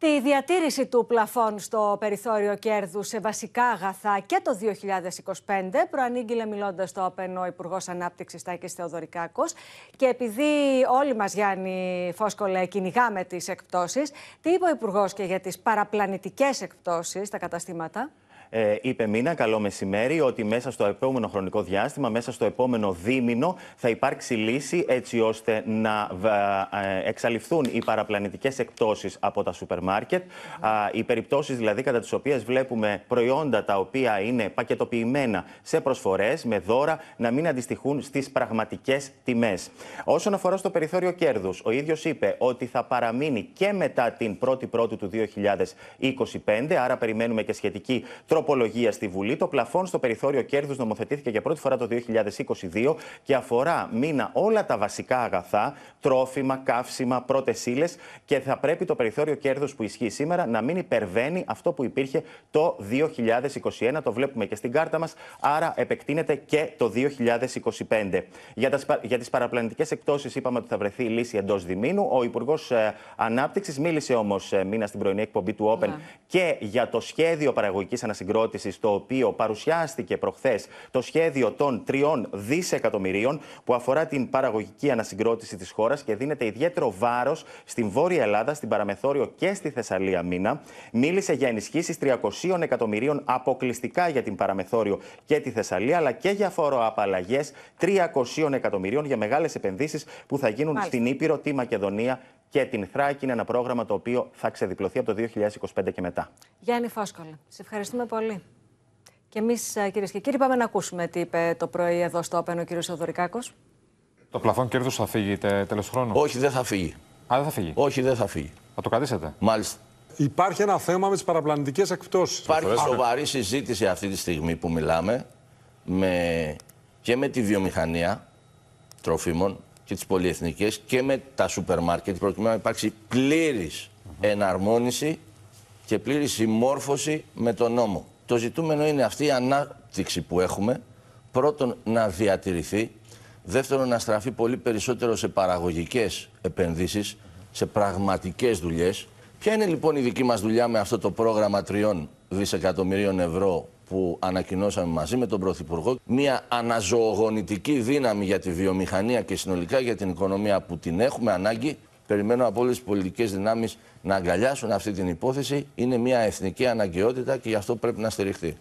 Τη διατήρηση του πλαφών στο περιθώριο κέρδους σε βασικά αγαθά και το 2025 προανήγγειλε μιλώντας το όπεν ο Υπουργός Ανάπτυξης Τάκης Θεοδωρικάκος. Και επειδή όλοι μας, Γιάννη Φόσκολε, κυνηγάμε τις εκπτώσεις, τι είπε ο Υπουργός και για τις παραπλανητικές εκπτώσεις στα καταστήματα ε, είπε μήνα, καλό μεσημέρι, ότι μέσα στο επόμενο χρονικό διάστημα, μέσα στο επόμενο δίμηνο, θα υπάρξει λύση έτσι ώστε να ε, εξαλειφθούν οι παραπλανητικές εκπτώσεις από τα σούπερ μάρκετ. Οι περιπτώσεις δηλαδή κατά τις οποίες βλέπουμε προϊόντα τα οποία είναι πακετοποιημένα σε προσφορές με δώρα να μην αντιστοιχούν στις πραγματικές τιμές. Όσον αφορά στο περιθώριο κέρδους, ο ίδιος είπε ότι θα παραμείνει και μετά την 1η η του 2025, άρα περιμένουμε και σχετική τρόπο τροπολογία στη Βουλή. Το πλαφόν στο περιθώριο κέρδους νομοθετήθηκε για πρώτη φορά το 2022 και αφορά μήνα όλα τα βασικά αγαθά, τρόφιμα, καύσιμα, πρώτες ύλες και θα πρέπει το περιθώριο κέρδους που ισχύει σήμερα να μην υπερβαίνει αυτό που υπήρχε το 2021. Το βλέπουμε και στην κάρτα μας. Άρα επεκτείνεται και το 2025. Για, τα, για τις παραπλανητικές εκτόσεις, είπαμε ότι θα βρεθεί η λύση εντός διμήνου. Ο Υπουργός ε, Ανάπτυξης μίλησε όμως ε, μήνα στην πρωινή εκπομπή του Open ναι. και για το σχέδιο παραγωγικής ανασυγκρότησης συγκρότησης, το οποίο παρουσιάστηκε προχθές το σχέδιο των τριών δισεκατομμυρίων που αφορά την παραγωγική ανασυγκρότηση της χώρας και δίνεται ιδιαίτερο βάρος στην Βόρεια Ελλάδα, στην Παραμεθόριο και στη Θεσσαλία μήνα. Μίλησε για ενισχύσεις 300 εκατομμυρίων αποκλειστικά για την Παραμεθόριο και τη Θεσσαλία, αλλά και για φοροαπαλλαγές 300 εκατομμυρίων για μεγάλες επενδύσεις που θα γίνουν στην Ήπειρο, τη Μακεδονία και την Θράκη. Είναι ένα πρόγραμμα το οποίο θα ξεδιπλωθεί από το 2025 και μετά. Γιάννη Φόσκολη, σε ευχαριστούμε πολύ. Και εμείς, ε, κυρίες και κύριοι, πάμε να ακούσουμε τι είπε το πρωί εδώ στο Όπεν ο κ. Σοδωρικάκο. Το πλαφόν κέρδου θα φύγει τέλο χρόνου. Όχι, δεν θα φύγει. Α, δεν θα φύγει. Όχι, δεν θα φύγει. Θα το κρατήσετε. Μάλιστα. Υπάρχει ένα θέμα με τις παραπλανητικές εκπτώσεις. Υπάρχει σοβαρή συζήτηση αυτή τη στιγμή που μιλάμε με... και με τη βιομηχανία τροφίμων και τις πολυεθνικές και με τα σούπερ μάρκετ προκειμένου να υπάρξει πλήρης εναρμόνιση και πλήρης συμμόρφωση με τον νόμο. Το ζητούμενο είναι αυτή η ανάπτυξη που έχουμε πρώτον να διατηρηθεί, δεύτερον να στραφεί πολύ περισσότερο σε παραγωγικές επενδύσεις, σε πραγματικές δουλειές. Ποια είναι λοιπόν η δική μας δουλειά με αυτό το πρόγραμμα τριών δισεκατομμυρίων ευρώ που ανακοινώσαμε μαζί με τον Πρωθυπουργό, μια αναζωογονητική δύναμη για τη βιομηχανία και συνολικά για την οικονομία που την έχουμε ανάγκη. Περιμένω από όλες τις πολιτικές δυνάμεις να αγκαλιάσουν αυτή την υπόθεση. Είναι μια εθνική αναγκαιότητα και γι' αυτό πρέπει να στηριχθεί.